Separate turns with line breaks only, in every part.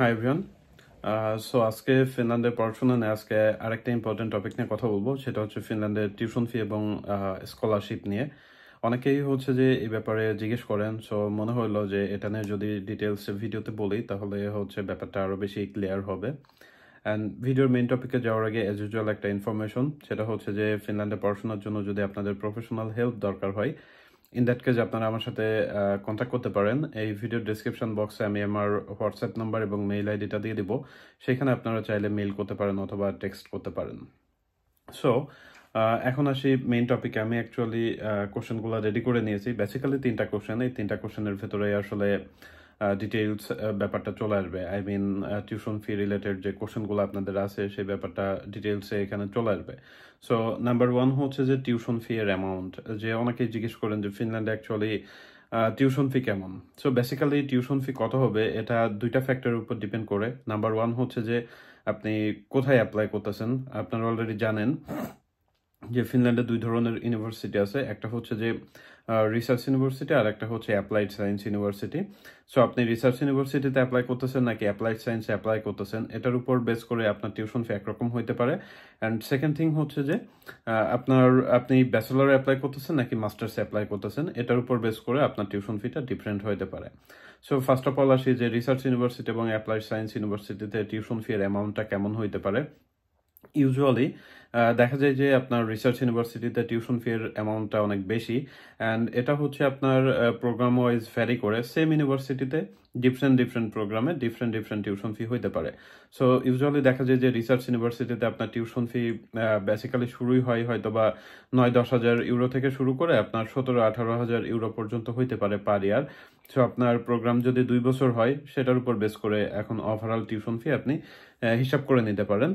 hi everyone so আজকে ফিনল্যান্ডের পড়াশোনা নিয়ে আজকে আরেকটা ইম্পর্টেন্ট টপিক নিয়ে কথা বলবো সেটা হচ্ছে ফিনল্যান্ডের টিউশন ফি এবং স্কলারশিপ নিয়ে অনেকেই হচ্ছে যে এই ব্যাপারে জিজ্ঞেস করেন সো মনে হলো যে এটা নিয়ে যদি ডিটেলস ভিডিওতে বলি তাহলে হচ্ছে ব্যাপারটা আরও বেশি ক্লিয়ার হবে অ্যান্ড ভিডিওর মেন টপিকে যাওয়ার আগে অ্যাজ ইউজুয়াল একটা ইনফরমেশন সেটা হচ্ছে যে ফিনল্যান্ডে পড়াশোনার জন্য যদি আপনাদের প্রফেশনাল হেল্প দরকার হয় ইন দ্যাট কেজ আপনারা আমার সাথে কন্ট্যাক্ট করতে পারেন এই ভিডিও ডিসক্রিপশন বক্সে আমি আমার হোয়াটসঅ্যাপ নাম্বার এবং মেইল আইডিটা দিয়ে দিব সেখানে আপনারা চাইলে মেইল করতে পারেন অথবা টেক্সট করতে পারেন সো এখন আসি মেইন টপিকে আমি অ্যাকচুয়ালি কোশ্চেনগুলো রেডি করে নিয়েছি বেসিক্যালি তিনটা কোশ্চেন এই তিনটা কোশ্চেনের ভেতরে আসলে ডিটেলস ব্যাপারটা চলে আসবে I mean tuition fee related যে কোশ্চেনগুলো আপনাদের আছে সেই ব্যাপারটা ডিটেলসে এখানে চলে আসবে সো নাম্বার ওয়ান হচ্ছে যে টিউশন ফি এর অ্যামাউন্ট যে অনেকে জিজ্ঞেস করেন যে ফিনল্যান্ডে অ্যাকচুয়ালি টিউশন ফি কেমন সো বেসিক্যালি টিউশন ফি কত হবে এটা দুইটা ফ্যাক্টরের উপর ডিপেন্ড করে নাম্বার ওয়ান হচ্ছে যে আপনি কোথায় অ্যাপ্লাই করতেছেন আপনারা অলরেডি জানেন যে ফিনল্যান্ডে দুই ধরনের ইউনিভার্সিটি আছে একটা হচ্ছে যে রিসার্চ ইউনিভার্সিটি আর একটা হচ্ছে অ্যাপ্লাইড সায়েন্স ইউনিভার্সিটি সো আপনি রিসার্চ ইউনিভার্সিটিতে অ্যাপ্লাই করতেছেন নাকি অ্যাপ্লাইড সায়েন্সে অ্যাপ্লাই করতেছেন এটার উপর বেস করে আপনার টিউশন ফি একরকম হইতে পারে অ্যান্ড সেকেন্ড থিং হচ্ছে যে আপনার আপনি ব্যাচেলারে অ্যাপ্লাই করতেছেন নাকি মাস্টার্সে অ্যাপ্লাই করতেছেন এটার উপর বেস করে আপনার টিউশন ফিটা ডিফারেন্ট হইতে পারে সো ফার্স্ট অফ অল আসি যে রিসার্চ ইউনিভার্সিটি এবং অ্যাপ্লাইড সায়েন্স ইউনিভার্সিটিতে টিউশন ফির অ্যামাউন্টটা কেমন হইতে পারে ইউজুয়ালি দেখা যায় যে আপনার রিসার্চ ইউনিভার্সিটিতে টিউশন ফির অ্যামাউন্টটা অনেক বেশি অ্যান্ড এটা হচ্ছে আপনার প্রোগ্রাম ওয়াইজ ফ্যারি করে সেম ইউনিভার্সিটিতে ডিফারেন্ট ডিফারেন্ট প্রোগ্রামে ডিফারেন্ট ডিফারেন্ট টিউশন ফি হইতে পারে সো ইউজুয়ালি দেখা যায় যে রিসার্চ ইউনিভার্সিটিতে আপনার টিউশন ফি বেসিক্যালি শুরুই হয় হয়তো বা নয় দশ হাজার ইউরো থেকে শুরু করে আপনার সতেরো আঠারো হাজার ইউরো পর্যন্ত হইতে পারে পার ইয়ার সো আপনার প্রোগ্রাম যদি দুই বছর হয় সেটার উপর বেস করে এখন ওভারঅল টিউশন ফি আপনি হিসাব করে নিতে পারেন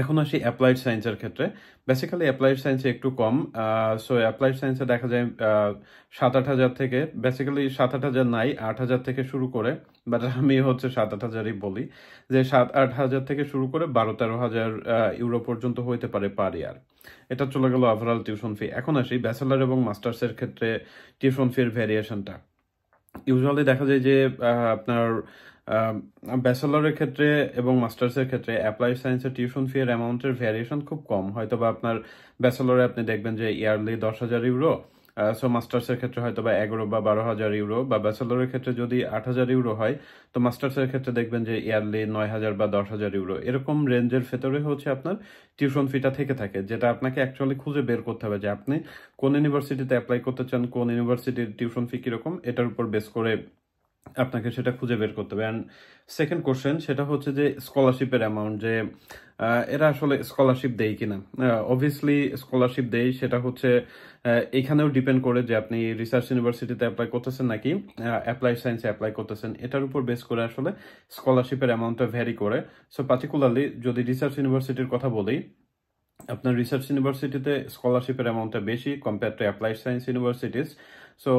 এখন আসি অ্যাপ্লাইড সায়েন্সের ক্ষেত্রে বেসিক্যালি অ্যাপ্লাইড সায়েন্সে একটু কম সো অ্যাপ্লাইড সায়েন্সে দেখা যায় সাত আট হাজার থেকে বেসিক্যালি সাত আট হাজার নাই আট হাজার থেকে শুরু করে বাট আমি হচ্ছে সাত আট হাজারই বলি যে সাত আট হাজার থেকে শুরু করে বারো তেরো হাজার ইউরো পর্যন্ত হইতে পারে পার ইয়ার এটা চলে গেল ওভারঅল টিউশন ফি এখন আসি ব্যাচেলার এবং মাস্টার্সের ক্ষেত্রে টিউশন ফির ভ্যারিয়েশনটা ইউজুয়ালি দেখা যায় যে আপনার ব্যাচেলরের ক্ষেত্রে এবং মাস্টার্সের ক্ষেত্রে অ্যাপ্লাই সায়েন্সের টিউশন ফি এর অ্যামাউন্টের ভ্যারিয়েশন খুব কম হয়তো বা আপনার ব্যাচেলরে আপনি দেখবেন যে ইয়ারলি দশ হাজার ইউরো সো মাস্টার্সের ক্ষেত্রে হয়তো বা এগারো বা বারো হাজার ইউরো বা ব্যাচেলরের ক্ষেত্রে যদি আট হাজার ইউরো হয় তো মাস্টার্সের ক্ষেত্রে দেখবেন যে ইয়ারলি নয় হাজার বা দশ হাজার ইউরো এরকম রেঞ্জের ভেতরে হচ্ছে আপনার টিউশন ফিটা থেকে থাকে যেটা আপনাকে অ্যাকচুয়ালি খুঁজে বের করতে হবে যে আপনি কোন ইউনিভার্সিটিতে অ্যাপ্লাই করতে চান কোন ইউনিভার্সিটির টিউশন ফি কীরকম এটার উপর বেস করে আপনাকে সেটা খুঁজে বের করতে হবে অ্যান্ড সেকেন্ড কোশ্চেন সেটা হচ্ছে যে স্কলারশিপের অ্যামাউন্ট যে এরা আসলে স্কলারশিপ দেয় কিনা অবভিয়াসলি স্কলারশিপ দেয় সেটা হচ্ছে এখানেও ডিপেন্ড করে যে আপনি রিসার্চ ইউনিভার্সিটিতে অ্যাপ্লাই করতেছেন নাকি অ্যাপ্লাই সায়েন্সে অ্যাপ্লাই করতেছেন এটার উপর বেস করে আসলে স্কলারশিপের অ্যামাউন্টটা ভ্যারি করে সো পার্টিকুলারলি যদি রিসার্চ ইউনিভার্সিটির কথা বলি আপনার রিসার্চ ইউনিভার্সিটিতে স্কলারশিপের অ্যামাউন্টটা বেশি compare to applied science universities so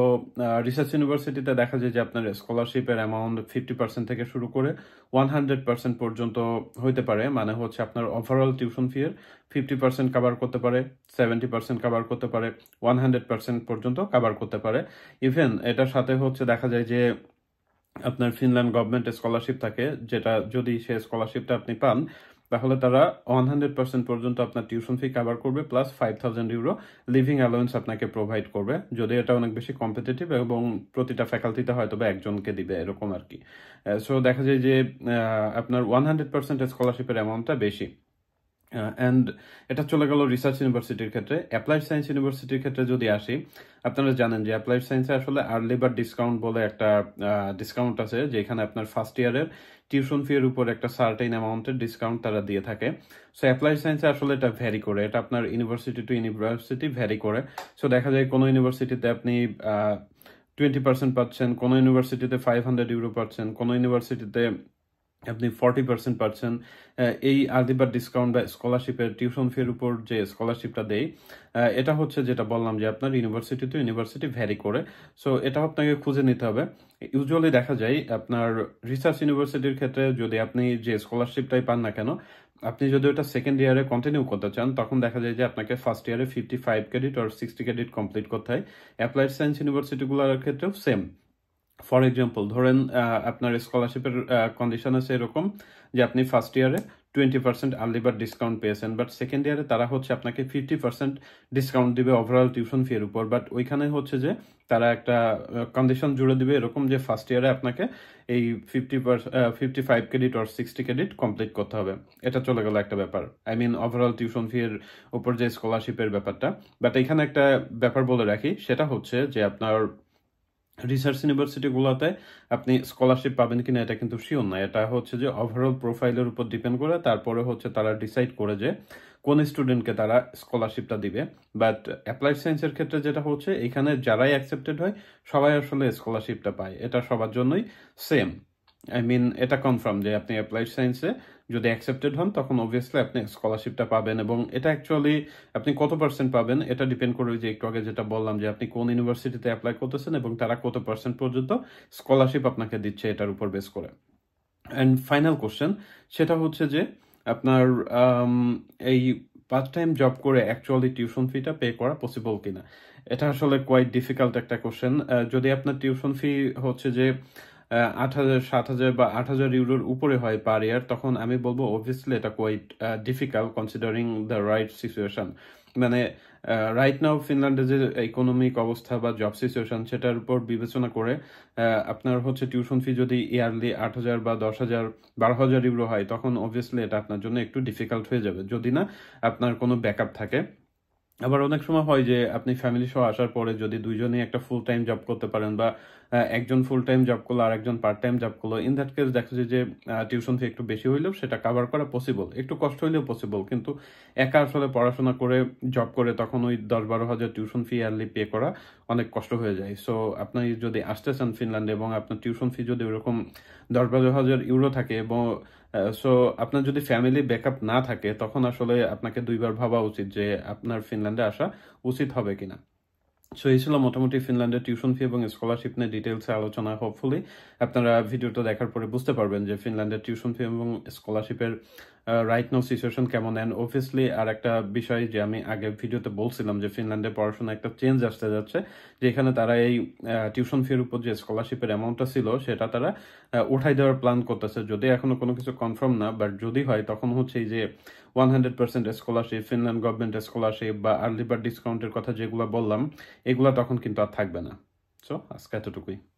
research ইউনিভার্সিটিতে দেখা যায় যে আপনার স্কলারশিপের অ্যামাউন্ট ফিফটি পার্সেন্ট থেকে শুরু করে ওয়ান হান্ড্রেড পার্সেন্ট পর্যন্ত হইতে পারে মানে হচ্ছে আপনার ওভারঅল টিউশন ফিয়ের ফিফটি পার্সেন্ট কাভার করতে পারে সেভেন্টি পার্সেন্ট কাভার করতে পারে ওয়ান হান্ড্রেড পার্সেন্ট পর্যন্ত কাভার করতে পারে ইভেন এটার সাথে হচ্ছে দেখা যায় যে আপনার ফিনল্যান্ড গভর্নমেন্ট স্কলারশিপ থাকে যেটা যদি সে স্কলারশিপটা আপনি পান তাহলে তারা ওয়ান হান্ড্রেড পার্সেন্ট পর্যন্ত আপনার টিউশন ফি কাভার করবে plus five thousand euro living allowance আপনাকে প্রোভাইড করবে যদি এটা অনেক বেশি কম্পিটিটিভ এবং প্রতিটা ফ্যাকাল্টিতে হয়তো বা একজনকে দিবে এরকম আর কি সো দেখা যায় যে আপনার ওয়ান হান্ড্রেড পার্সেন্ট স্কলারশিপের অ্যামাউন্টটা বেশি অ্যান্ড এটা চলে গেল রিসার্চ ইউনিভার্সিটির ক্ষেত্রে অ্যাপ্লাইড সায়েন্স ইউনিভার্সিটির ক্ষেত্রে যদি আসি আপনারা জানেন যে অ্যাপ্লাইড সায়েন্সে আসলে আর্লি বার ডিসকাউন্ট বলে একটা ডিসকাউন্ট আছে যেখানে আপনার ফার্স্ট ইয়ারের টিউশন ফিয়ের উপর একটা সার্টেন অ্যামাউন্টের ডিসকাউন্ট তারা দিয়ে থাকে সো অ্যাপ্লাইড সায়েন্সে আসলে এটা ভ্যারি করে এটা আপনার ইউনিভার্সিটি টু ইউনিভার্সিটি ভ্যারি করে সো দেখা যায় কোনো ইউনিভার্সিটিতে আপনি টোয়েন্টি পার্সেন্ট পাচ্ছেন কোনো ইউনিভার্সিটিতে ফাইভ হান্ড্রেড ইউরো পাচ্ছেন কোনো ইউনিভার্সিটিতে আপনি ফর্টি পার্সেন্ট পাচ্ছেন এই আলটিবার ডিসকাউন্ট বা স্কলারশিপের টিউশন ফির উপর যে স্কলারশিপটা দেয় এটা হচ্ছে যেটা বললাম যে আপনার ইউনিভার্সিটি তো ইউনিভার্সিটি ভ্যারি করে সো এটা আপনাকে খুঁজে নিতে হবে ইউজুয়ালি দেখা যায় আপনার রিসার্চ ইউনিভার্সিটির ক্ষেত্রে যদি আপনি যে স্কলারশিপটাই পান না কেন আপনি যদি ওটা সেকেন্ড ইয়ারে কন্টিনিউ করতে চান তখন দেখা যায় যে আপনাকে ফার্স্ট ইয়ারে ফিফটি ফাইভ ক্রেডিট আর সিক্সটি ক্রেডিট কমপ্লিট করতে হয় অ্যাপ্লাইড সায়েন্স ইউনিভার্সিটিগুলোর ক্ষেত্রেও সেম ফর এক্সাম্পল ধরেন আপনার স্কলারশিপের কন্ডিশন আছে এরকম যে আপনি ফার্স্ট ইয়ারে টোয়েন্টি পার্সেন্ট আর্লিবার ডিসকাউন্ট পেয়েছেন বাট সেকেন্ড ইয়ারে তারা হচ্ছে আপনাকে ফিফটি পার্সেন্ট ডিসকাউন্ট দিবে ওভারঅল টিউশন ফির উপর বাট ওইখানে হচ্ছে যে তারা একটা কন্ডিশন জুড়ে দিবে এরকম যে ফার্স্ট ইয়ারে আপনাকে এই fifty fifty five credit or sixty credit complete করতে হবে এটা চলে গেল একটা ব্যাপার আই মিন ওভারঅল টিউশন ফির উপর যে স্কলারশিপের ব্যাপারটা বাট এখানে একটা ব্যাপার বলে রাখি সেটা হচ্ছে যে আপনার রিসার্চ ইউনিভার্সিটিগুলোতে আপনি স্কলারশিপ পাবেন কিনা এটা কিন্তু শিওর না এটা হচ্ছে যে ওভারঅল প্রোফাইলের উপর ডিপেন্ড করে তারপরে হচ্ছে তারা ডিসাইড করে যে কোন স্টুডেন্টকে তারা স্কলারশিপটা দিবে বাট অ্যাপ্লাইড সায়েন্সের ক্ষেত্রে যেটা হচ্ছে এখানে যারাই অ্যাকসেপ্টেড হয় সবাই আসলে স্কলারশিপটা পায় এটা সবার জন্যই সেম আই মিন এটা কনফার্ম যে আপনি অ্যাপ্লাইড সায়েন্সে যদি অ্যাকসেপ্টেড হন তখন অবভিয়াসলি আপনি স্কলারশিপটা পাবেন এবং এটা অ্যাকচুয়ালি আপনি কত পার্সেন্ট পাবেন এটা ডিপেন্ড করবে যে একটু আগে যেটা বললাম যে আপনি কোন ইউনিভার্সিটিতে অ্যাপ্লাই করতেছেন এবং তারা কত পার্সেন্ট পর্যন্ত স্কলারশিপ আপনাকে দিচ্ছে এটার উপর বেস করে অ্যান্ড ফাইনাল কোশ্চেন সেটা হচ্ছে যে আপনার এই পার্ট টাইম জব করে অ্যাকচুয়ালি টিউশন ফিটা পে করা পসিবল কিনা এটা আসলে কোয়াইট ডিফিকাল্ট একটা কোশ্চেন যদি আপনার টিউশন ফি হচ্ছে যে আট হাজার সাত হাজার বা আট হাজার ইউরোর উপরে হয় পার ইয়ার তখন আমি বলবো অবভিয়াসলি এটা quite difficult considering the right situation মানে রাইট নাও ফিনল্যান্ডের যে ইকোনমিক অবস্থা বা জব সিচুয়েশন সেটার উপর বিবেচনা করে আপনার হচ্ছে টিউশন ফি যদি ইয়ারলি আট হাজার বা দশ হাজার বারো হাজার ইউরো হয় তখন অবভিয়াসলি এটা আপনার জন্য একটু ডিফিকাল্ট হয়ে যাবে যদি না আপনার কোনো ব্যাকআপ থাকে আবার অনেক সময় হয় যে আপনি ফ্যামিলি সহ আসার পরে যদি দুইজনেই একটা ফুল টাইম জব করতে পারেন বা একজন ফুল টাইম জব করলো আর একজন পার্ট টাইম জব করলো ইন দ্যাট কেস দেখা যায় যে টিউশন ফি একটু বেশি হইলেও সেটা কাভার করা পসিবল একটু কষ্ট হইলেও পসিবল কিন্তু একা আসলে পড়াশোনা করে জব করে তখন ওই দশ বারো হাজার টিউশন ফি ইয়ারলি পে করা অনেক কষ্ট হয়ে যায় সো আপনি যদি আসতে চান ফিনল্যান্ডে এবং আপনার টিউশন ফি যদি ওরকম দশ বারো হাজার ইউরো থাকে এবং সো আপনার যদি ফ্যামিলি ব্যাকআপ না থাকে তখন আসলে আপনাকে দুইবার ভাবা উচিত যে আপনার ফিনল্যান্ডে আসা উচিত হবে কিনা সো এই ছিল মোটামুটি ফিনল্যান্ডের টিউশন ফি এবং স্কলারশিপ নিয়ে ডিটেলসে আলোচনা হোপফুলি আপনারা ভিডিওটা দেখার পরে বুঝতে পারবেন যে ফিনল্যান্ডের টিউশন ফি এবং স্কলারশিপের রাইট নাও সিচুয়েশন কেমন অ্যান্ড অবভিয়াসলি আর একটা বিষয় যে আমি আগে ভিডিওতে বলছিলাম যে ফিনল্যান্ডে পড়াশোনা একটা চেঞ্জ আসতে যাচ্ছে যেখানে তারা এই টিউশন ফির উপর যে স্কলারশিপের অ্যামাউন্টটা ছিল সেটা তারা উঠাই দেওয়ার প্ল্যান করতেছে যদি এখনো কোনো কিছু কনফার্ম না বাট যদি হয় তখন হচ্ছে এই যে one hundred percent scholarship Finland government scholarship বা আর্লি বার্ড ডিসকাউন্টের কথা যেগুলো বললাম এগুলো তখন কিন্তু আর থাকবে না সো আজকে এতটুকুই